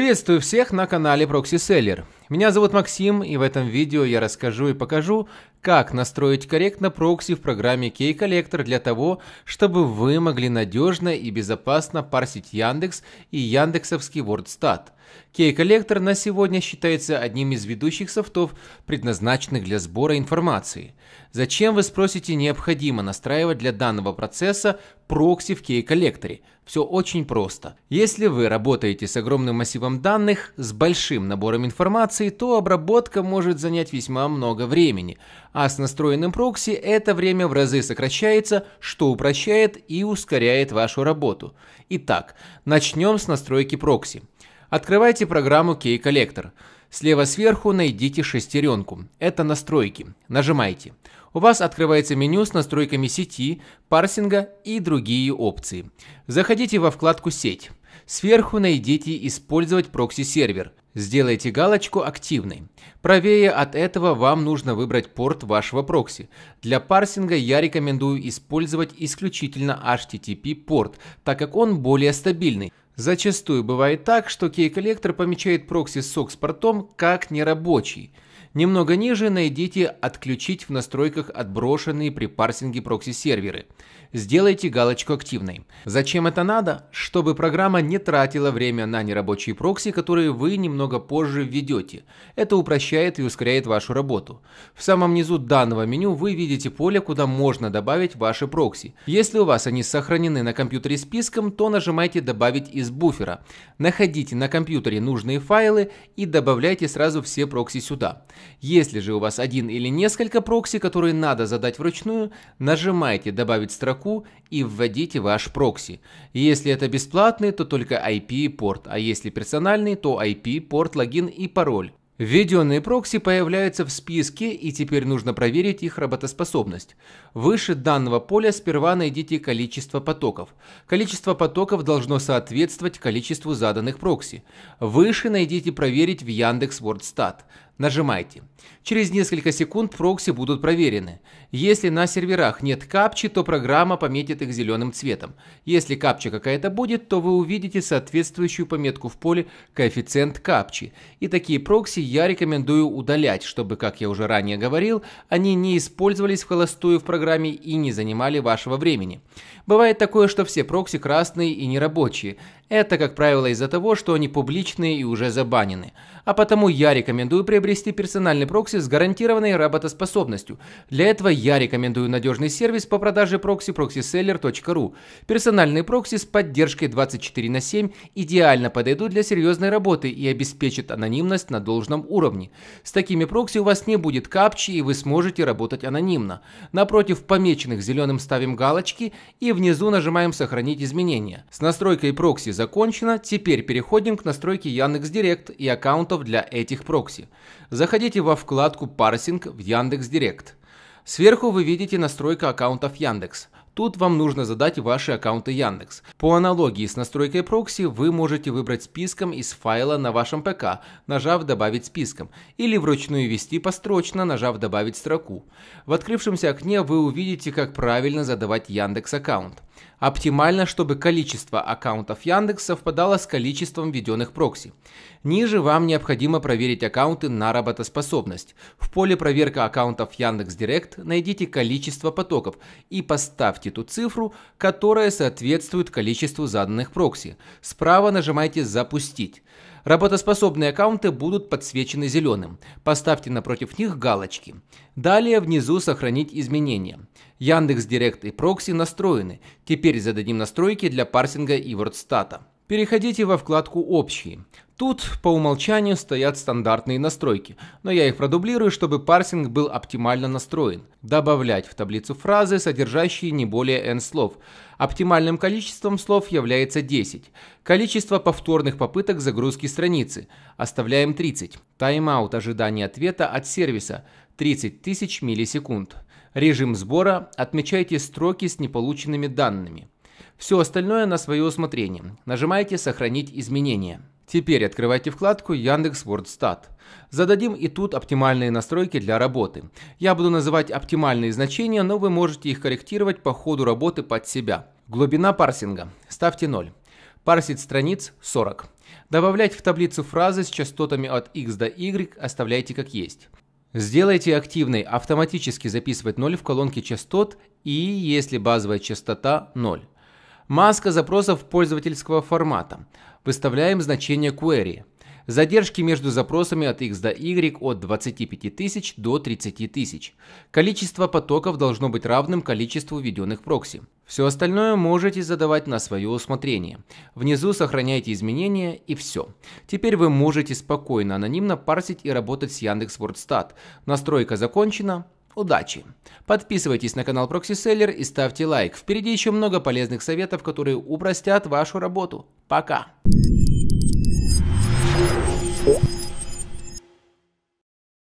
Приветствую всех на канале Proxy Seller. Меня зовут Максим, и в этом видео я расскажу и покажу, как настроить корректно прокси в программе Key Collector для того, чтобы вы могли надежно и безопасно парсить Яндекс и Яндексовский WordStat – Кей-коллектор на сегодня считается одним из ведущих софтов, предназначенных для сбора информации. Зачем, вы спросите, необходимо настраивать для данного процесса прокси в Кей-коллекторе? Все очень просто. Если вы работаете с огромным массивом данных, с большим набором информации, то обработка может занять весьма много времени, а с настроенным прокси это время в разы сокращается, что упрощает и ускоряет вашу работу. Итак, начнем с настройки прокси. Открывайте программу Key-Collector. Слева сверху найдите шестеренку. Это настройки. Нажимайте. У вас открывается меню с настройками сети, парсинга и другие опции. Заходите во вкладку «Сеть». Сверху найдите «Использовать прокси-сервер». Сделайте галочку «Активной». Правее от этого вам нужно выбрать порт вашего прокси. Для парсинга я рекомендую использовать исключительно HTTP порт, так как он более стабильный. Зачастую бывает так, что кей-коллектор помечает прокси сок с портом как нерабочий. Немного ниже найдите «Отключить в настройках отброшенные при парсинге прокси-серверы» сделайте галочку активной. Зачем это надо? Чтобы программа не тратила время на нерабочие прокси, которые вы немного позже введете. Это упрощает и ускоряет вашу работу. В самом низу данного меню вы видите поле, куда можно добавить ваши прокси. Если у вас они сохранены на компьютере списком, то нажимайте «Добавить из буфера». Находите на компьютере нужные файлы и добавляйте сразу все прокси сюда. Если же у вас один или несколько прокси, которые надо задать вручную, нажимайте «Добавить строку» игроку и вводите ваш прокси. Если это бесплатный, то только IP-порт, и а если персональный, то IP-порт, логин и пароль. Введенные прокси появляются в списке и теперь нужно проверить их работоспособность. Выше данного поля сперва найдите количество потоков. Количество потоков должно соответствовать количеству заданных прокси. Выше найдите проверить в Яндекс Нажимайте. Через несколько секунд прокси будут проверены. Если на серверах нет капчи, то программа пометит их зеленым цветом. Если капча какая-то будет, то вы увидите соответствующую пометку в поле «Коэффициент капчи». И такие прокси я рекомендую удалять, чтобы, как я уже ранее говорил, они не использовались в холостую в программе и не занимали вашего времени. Бывает такое, что все прокси красные и нерабочие. Это, как правило, из-за того, что они публичные и уже забанены. А потому я рекомендую приобрести приобрести персональный прокси с гарантированной работоспособностью. Для этого я рекомендую надежный сервис по продаже прокси proxyseller.ru. Персональные прокси с поддержкой 24 на 7 идеально подойдут для серьезной работы и обеспечат анонимность на должном уровне. С такими прокси у вас не будет капчи и вы сможете работать анонимно. Напротив помеченных зеленым ставим галочки и внизу нажимаем «Сохранить изменения». С настройкой прокси закончено, теперь переходим к настройке Яндекс.Директ и аккаунтов для этих прокси заходите во вкладку «Парсинг» в Яндекс Директ. Сверху вы видите настройка аккаунтов Яндекс. Тут вам нужно задать ваши аккаунты Яндекс. По аналогии с настройкой прокси вы можете выбрать списком из файла на вашем ПК, нажав «Добавить списком», или вручную ввести построчно, нажав «Добавить строку». В открывшемся окне вы увидите, как правильно задавать Яндекс аккаунт. Оптимально, чтобы количество аккаунтов Яндекс совпадало с количеством введенных прокси. Ниже вам необходимо проверить аккаунты на работоспособность. В поле «Проверка аккаунтов Яндекс Директ» найдите количество потоков и поставьте ту цифру, которая соответствует количеству заданных прокси. Справа нажимайте «Запустить». Работоспособные аккаунты будут подсвечены зеленым. Поставьте напротив них галочки. Далее внизу «Сохранить изменения». Яндекс Директ и прокси настроены. Теперь зададим настройки для парсинга и вордстата. Переходите во вкладку «Общие». Тут по умолчанию стоят стандартные настройки, но я их продублирую, чтобы парсинг был оптимально настроен. Добавлять в таблицу фразы, содержащие не более n слов. Оптимальным количеством слов является 10. Количество повторных попыток загрузки страницы. Оставляем 30. Тайм-аут ожидания ответа от сервиса – 30 тысяч миллисекунд. Режим сбора. Отмечайте строки с неполученными данными. Все остальное на свое усмотрение. Нажимайте «Сохранить изменения». Теперь открывайте вкладку Яндекс Вордстат. Зададим и тут оптимальные настройки для работы. Я буду называть оптимальные значения, но вы можете их корректировать по ходу работы под себя. Глубина парсинга. Ставьте 0. Парсить страниц 40. Добавлять в таблицу фразы с частотами от x до y оставляйте как есть. Сделайте активной автоматически записывать 0 в колонке частот и, если базовая частота, 0. Маска запросов пользовательского формата. Выставляем значение query. Задержки между запросами от X до Y от 25 тысяч до 30 тысяч. Количество потоков должно быть равным количеству введенных прокси. Все остальное можете задавать на свое усмотрение. Внизу сохраняйте изменения и все. Теперь вы можете спокойно анонимно парсить и работать с Яндекс Wordstat. Настройка закончена. Удачи! Подписывайтесь на канал Proxy Seller и ставьте лайк. Впереди еще много полезных советов, которые упростят вашу работу. Пока! Oh.